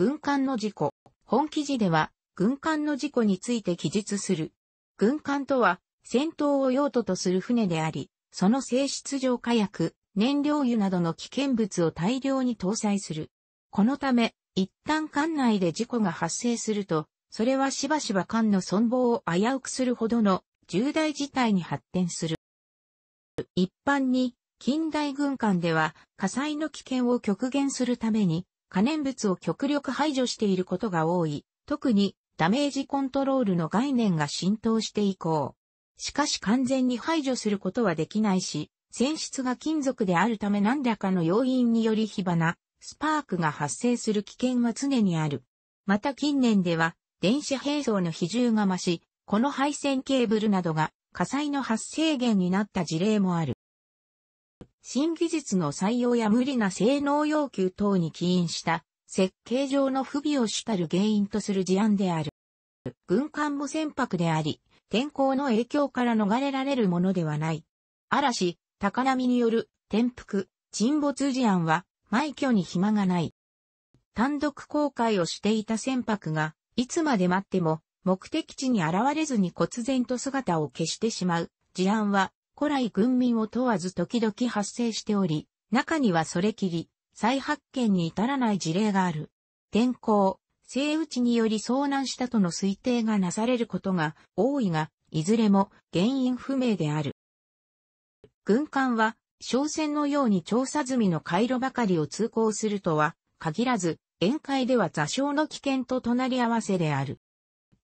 軍艦の事故。本記事では、軍艦の事故について記述する。軍艦とは、戦闘を用途とする船であり、その性質上火薬、燃料油などの危険物を大量に搭載する。このため、一旦艦内で事故が発生すると、それはしばしば艦の存亡を危うくするほどの重大事態に発展する。一般に、近代軍艦では火災の危険を極限するために、可燃物を極力排除していることが多い、特にダメージコントロールの概念が浸透して以降。しかし完全に排除することはできないし、泉質が金属であるため何らかの要因により火花、スパークが発生する危険は常にある。また近年では、電子兵装の比重が増し、この配線ケーブルなどが火災の発生源になった事例もある。新技術の採用や無理な性能要求等に起因した設計上の不備を主たる原因とする事案である。軍艦も船舶であり、天候の影響から逃れられるものではない。嵐、高波による転覆、沈没事案は、埋挙に暇がない。単独航海をしていた船舶が、いつまで待っても、目的地に現れずに忽然と姿を消してしまう事案は、古来軍民を問わず時々発生しており、中にはそれきり、再発見に至らない事例がある。天候、生打ちにより遭難したとの推定がなされることが多いが、いずれも原因不明である。軍艦は、商船のように調査済みの回路ばかりを通行するとは、限らず、宴会では座礁の危険と隣り合わせである。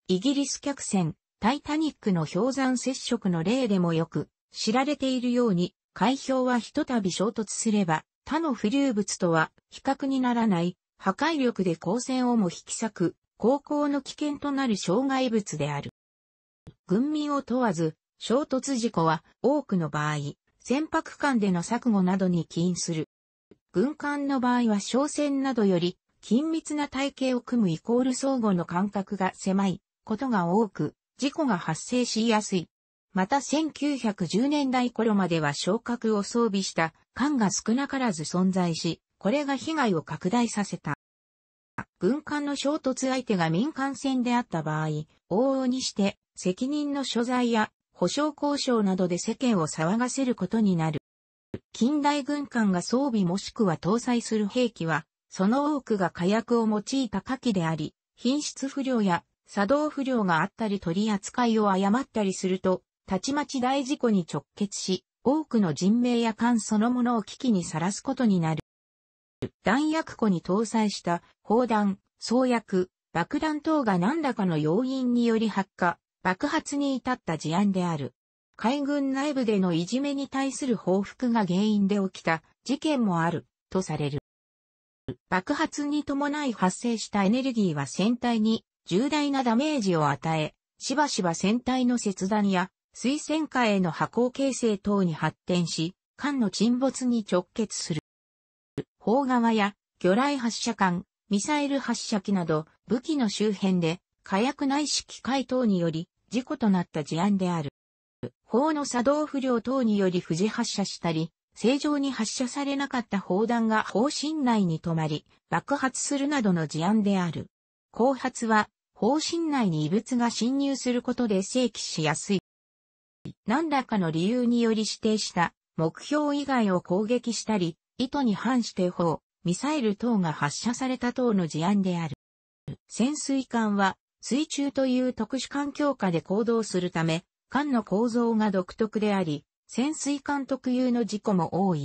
イギリス客船、タイタニックの氷山接触の例でもよく、知られているように、海氷はひとたび衝突すれば、他の浮流物とは比較にならない破壊力で光線をも引き裂く、航行の危険となる障害物である。軍民を問わず、衝突事故は多くの場合、船舶間での錯誤などに起因する。軍艦の場合は商船などより緊密な体系を組むイコール相互の間隔が狭いことが多く、事故が発生しやすい。また1910年代頃までは昇格を装備した艦が少なからず存在し、これが被害を拡大させた。軍艦の衝突相手が民間船であった場合、往々にして責任の所在や保障交渉などで世間を騒がせることになる。近代軍艦が装備もしくは搭載する兵器は、その多くが火薬を用いた火器であり、品質不良や作動不良があったり取り扱いを誤ったりすると、たちまち大事故に直結し、多くの人命や艦そのものを危機にさらすことになる。弾薬庫に搭載した砲弾、装薬、爆弾等が何らかの要因により発火、爆発に至った事案である。海軍内部でのいじめに対する報復が原因で起きた事件もあるとされる。爆発に伴い発生したエネルギーは船体に重大なダメージを与え、しばしば船体の切断や水仙下への波行形成等に発展し、艦の沈没に直結する。砲側や魚雷発射管、ミサイル発射機など武器の周辺で火薬内視機械等により事故となった事案である。砲の作動不良等により不時発射したり、正常に発射されなかった砲弾が砲身内に止まり、爆発するなどの事案である。後発は、砲身内に異物が侵入することで正規しやすい。何らかの理由により指定した目標以外を攻撃したり、意図に反して砲、ミサイル等が発射された等の事案である。潜水艦は水中という特殊環境下で行動するため、艦の構造が独特であり、潜水艦特有の事故も多い。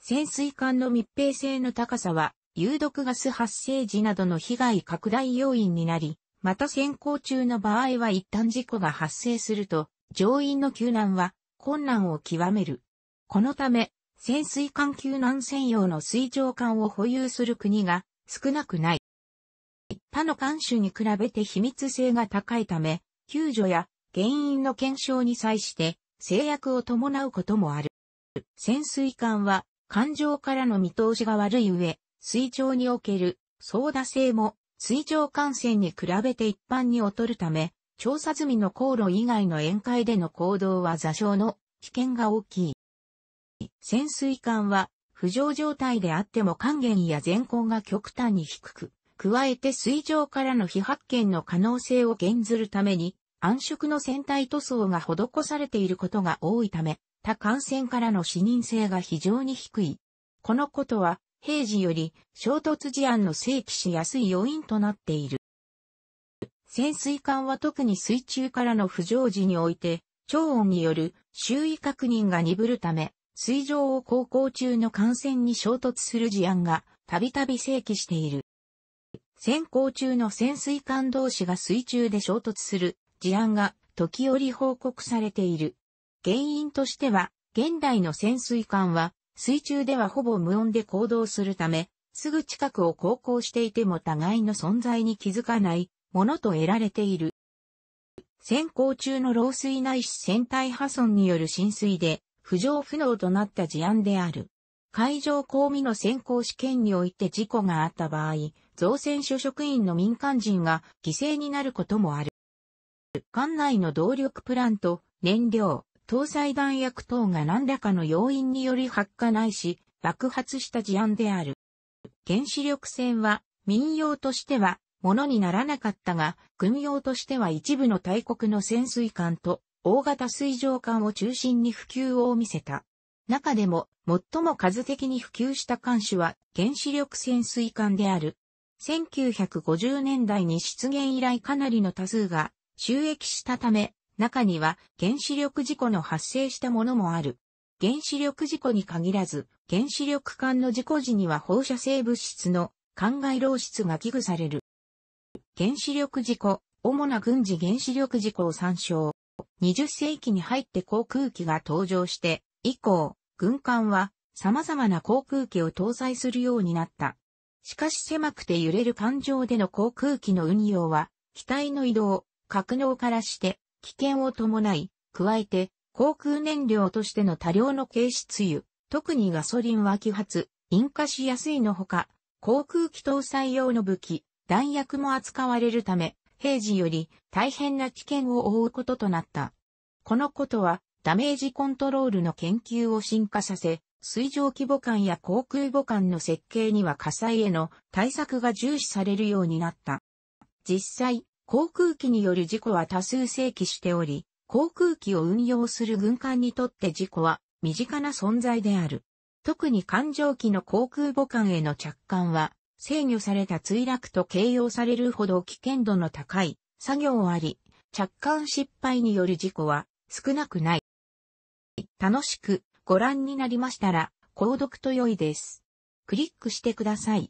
潜水艦の密閉性の高さは、有毒ガス発生時などの被害拡大要因になり、また先行中の場合は一旦事故が発生すると、乗員の救難は困難を極める。このため、潜水艦救難専用の水上艦を保有する国が少なくない。他の艦種に比べて秘密性が高いため、救助や原因の検証に際して制約を伴うこともある。潜水艦は艦上からの見通しが悪い上、水上における操舵性も水上艦船に比べて一般に劣るため、調査済みの航路以外の宴会での行動は座礁の危険が大きい。潜水艦は浮上状態であっても還元や前行が極端に低く、加えて水上からの非発見の可能性を減ずるために、暗色の船体塗装が施されていることが多いため、他艦船からの視認性が非常に低い。このことは、平時より衝突事案の正規しやすい要因となっている。潜水艦は特に水中からの浮上時において、超音による周囲確認が鈍るため、水上を航行中の艦船に衝突する事案がたびたび生起している。潜航中の潜水艦同士が水中で衝突する事案が時折報告されている。原因としては、現代の潜水艦は水中ではほぼ無音で行動するため、すぐ近くを航行していても互いの存在に気づかないものと得られている。先行中の漏水ないし船体破損による浸水で浮上不能となった事案である。海上公務の先行試験において事故があった場合、造船所職員の民間人が犠牲になることもある。管内の動力プラント、燃料、搭載弾薬等が何らかの要因により発火ないし、爆発した事案である。原子力船は民謡としてはものにならなかったが、軍用としては一部の大国の潜水艦と大型水上艦を中心に普及を見せた。中でも、最も数的に普及した艦種は原子力潜水艦である。1950年代に出現以来かなりの多数が収益したため、中には原子力事故の発生したものもある。原子力事故に限らず、原子力艦の事故時には放射性物質の灌漑漏出が危惧される。原子力事故、主な軍事原子力事故を参照。20世紀に入って航空機が登場して、以降、軍艦は様々な航空機を搭載するようになった。しかし狭くて揺れる環状での航空機の運用は、機体の移動、格納からして危険を伴い、加えて航空燃料としての多量の軽質油、特にガソリンは揮発、引火しやすいのほか、航空機搭載用の武器、弾薬も扱われるため、平時より大変な危険を負うこととなった。このことは、ダメージコントロールの研究を進化させ、水上規模艦や航空母艦の設計には火災への対策が重視されるようになった。実際、航空機による事故は多数正規しており、航空機を運用する軍艦にとって事故は身近な存在である。特に艦上機の航空母艦への着艦は制御された墜落と形容されるほど危険度の高い作業あり、着艦失敗による事故は少なくない。楽しくご覧になりましたら、購読と良いです。クリックしてください。